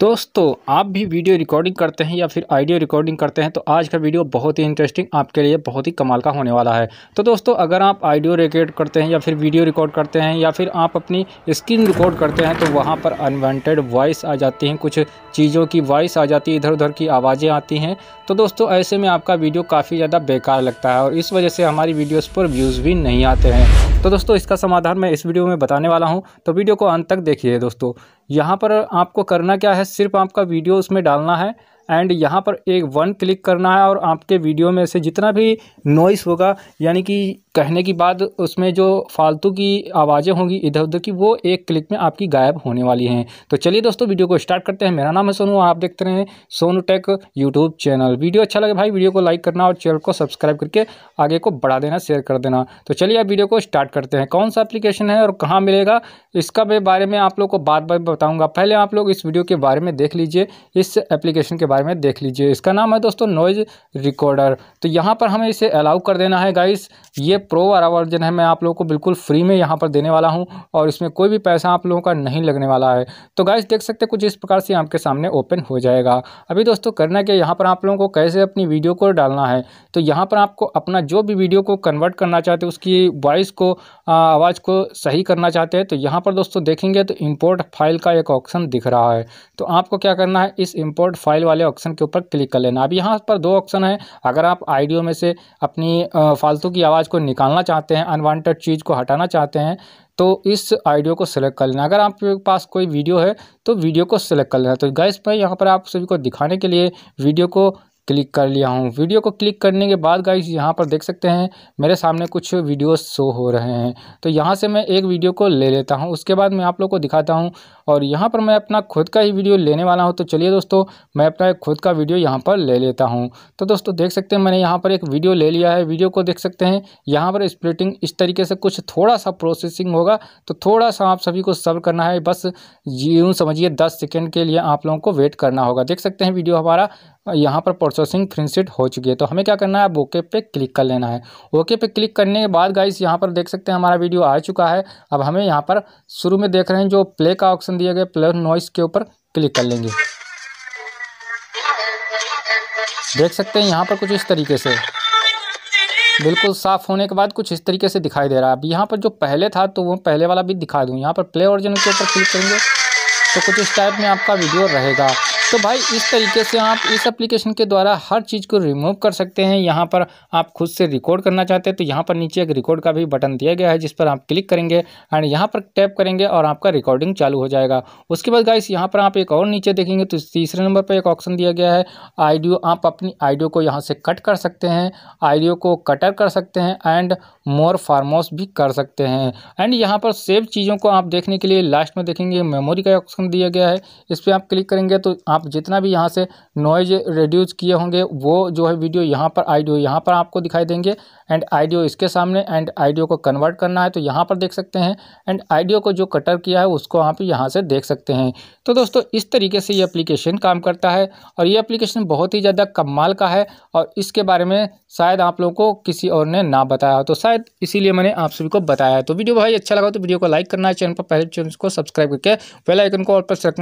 दोस्तों आप भी वीडियो रिकॉर्डिंग करते हैं या फिर आइडियो रिकॉर्डिंग करते हैं तो आज का वीडियो बहुत ही इंटरेस्टिंग आपके लिए बहुत ही कमाल का होने वाला है तो दोस्तों अगर आप आइडियो रिकॉर्ड करते हैं या फिर वीडियो रिकॉर्ड करते हैं या फिर आप अपनी स्क्रीन रिकॉर्ड करते हैं तो वहाँ पर अनवांटेड वॉइस आ जाती हैं कुछ चीज़ों की वॉइस आ जाती है इधर उधर की आवाज़ें आती हैं तो दोस्तों ऐसे में आपका वीडियो काफ़ी ज़्यादा बेकार लगता है और इस वजह से हमारी वीडियोज़ पर व्यूज़ भी नहीं आते हैं तो दोस्तों इसका समाधान मैं इस वीडियो में बताने वाला हूँ तो वीडियो को अंत तक देखिए दोस्तों यहाँ पर आपको करना क्या है सिर्फ आपका वीडियो उसमें डालना है एंड यहाँ पर एक वन क्लिक करना है और आपके वीडियो में से जितना भी नॉइस होगा यानी कि कहने की बात उसमें जो फालतू की आवाज़ें होंगी इधर उधर की वो एक क्लिक में आपकी गायब होने वाली हैं तो चलिए दोस्तों वीडियो को स्टार्ट करते हैं मेरा नाम है सोनू आप देखते रहें Sonu tech YouTube channel video अच्छा लगे भाई वीडियो को लाइक करना और चैनल को सब्सक्राइब करके आगे को बढ़ा देना शेयर कर देना तो चलिए आप वीडियो को स्टार्ट करते हैं कौन सा एप्लीकेशन है और कहाँ मिलेगा इसका बारे में आप लोग को बात बात बताऊँगा पहले आप लोग इस वीडियो के बारे में देख लीजिए इस एप्लीकेशन के बारे बारे में देख लीजिए इसका नाम है दोस्तों नॉइज़ रिकॉर्डर तो यहाँ पर हमें इसे अलाउ कर देना है गाइस ये प्रो वाला वर्जन है मैं आप लोगों को बिल्कुल फ्री में यहाँ पर देने वाला हूँ और इसमें कोई भी पैसा आप लोगों का नहीं लगने वाला है तो गाइस देख सकते कुछ इस प्रकार से आपके सामने ओपन हो जाएगा अभी दोस्तों करना क्या यहाँ पर आप लोगों को कैसे अपनी वीडियो को डालना है तो यहाँ पर आपको अपना जो भी वीडियो को कन्वर्ट करना चाहते हैं उसकी वॉइस को आवाज़ को सही करना चाहते हैं तो यहाँ पर दोस्तों देखेंगे तो इम्पोर्ट फाइल का एक ऑप्शन दिख रहा है तो आपको क्या करना है इस इम्पोर्ट फाइल वाले ऑप्शन के ऊपर क्लिक कर लेना अब यहाँ पर दो ऑप्शन है अगर आप आइडियो में से अपनी फालतू की आवाज़ को निकालना चाहते हैं अनवांटेड चीज़ को हटाना चाहते हैं तो इस आइडियो को सिलेक्ट कर लेना अगर आपके पास कोई वीडियो है तो वीडियो को सिलेक्ट कर लेना तो गैस पर यहाँ पर आप सभी को दिखाने के लिए वीडियो को क्लिक कर लिया हूँ वीडियो को क्लिक करने के बाद गाइस यहाँ पर देख सकते हैं मेरे सामने कुछ वीडियोस शो हो रहे हैं तो यहाँ से मैं एक वीडियो को ले लेता हूँ उसके बाद मैं आप लोग को दिखाता हूँ और यहाँ पर मैं अपना खुद का ही वीडियो लेने वाला हूँ तो चलिए दोस्तों मैं अपना एक खुद का वीडियो यहाँ पर ले लेता हूँ तो दोस्तों देख सकते हैं मैंने यहाँ पर एक वीडियो ले लिया है वीडियो को देख सकते हैं यहाँ पर स्प्लिटिंग इस तरीके से कुछ थोड़ा सा प्रोसेसिंग होगा तो थोड़ा सा आप सभी को सर्व करना है बस यूँ समझिए दस सेकेंड के लिए आप लोगों को वेट करना होगा देख सकते हैं वीडियो हमारा यहाँ पर प्रोसेसिंग फिनिशिड हो चुकी है तो हमें क्या करना है अब ओके पे क्लिक कर लेना है ओके पे क्लिक करने के बाद गाइस यहाँ पर देख सकते हैं हमारा वीडियो आ चुका है अब हमें यहाँ पर शुरू में देख रहे हैं जो प्ले का ऑप्शन दिया गया प्ले नॉइस के ऊपर क्लिक कर लेंगे देख सकते हैं यहाँ पर कुछ इस तरीके से बिल्कुल साफ़ होने के बाद कुछ इस तरीके से दिखाई दे रहा है अब यहाँ पर जो पहले था तो वो पहले वाला भी दिखा दूँ यहाँ पर प्ले ओरिजिनल के ऊपर क्लिक करेंगे तो कुछ इस टाइप में आपका वीडियो रहेगा तो भाई इस तरीके से आप इस एप्लीकेशन के द्वारा हर चीज़ को रिमूव कर सकते हैं यहाँ पर आप खुद से रिकॉर्ड करना चाहते हैं तो यहाँ पर नीचे एक रिकॉर्ड का भी बटन दिया गया है जिस पर आप क्लिक करेंगे एंड यहाँ पर टैप करेंगे और आपका रिकॉर्डिंग चालू हो जाएगा उसके बाद गाइस यहाँ पर आप एक और नीचे देखेंगे तो तीसरे नंबर पर एक ऑप्शन दिया गया है आइडियो आप अपनी आइडियो को यहाँ से कट कर सकते हैं आइडियो को कटर कर सकते हैं एंड मोर फार्मोस भी कर सकते हैं एंड यहाँ पर सेव चीज़ों को आप देखने के लिए लास्ट में देखेंगे मेमोरी का ऑप्शन दिया गया है इस पर आप क्लिक करेंगे तो आप आप जितना भी यहाँ से नॉइज रिड्यूस किए होंगे वो जो है वीडियो यहाँ पर आइडियो यहाँ पर आपको दिखाई देंगे एंड आइडियो इसके सामने एंड आइडियो को कन्वर्ट करना है तो यहाँ पर देख सकते हैं एंड आइडियो को जो कटर किया है उसको आप यहाँ से देख सकते हैं तो दोस्तों इस तरीके से ये एप्लीकेशन काम करता है और ये एप्लीकेशन बहुत ही ज़्यादा कमाल का है और इसके बारे में शायद आप लोगों को किसी और ने ना बताया तो शायद इसीलिए मैंने आप सभी को बताया तो वीडियो भाई अच्छा लगा तो वीडियो को लाइक करना है चैनल पर पहले चैनल को सब्सक्राइब करके वेलाइकन आइकन को और प्रेस रखना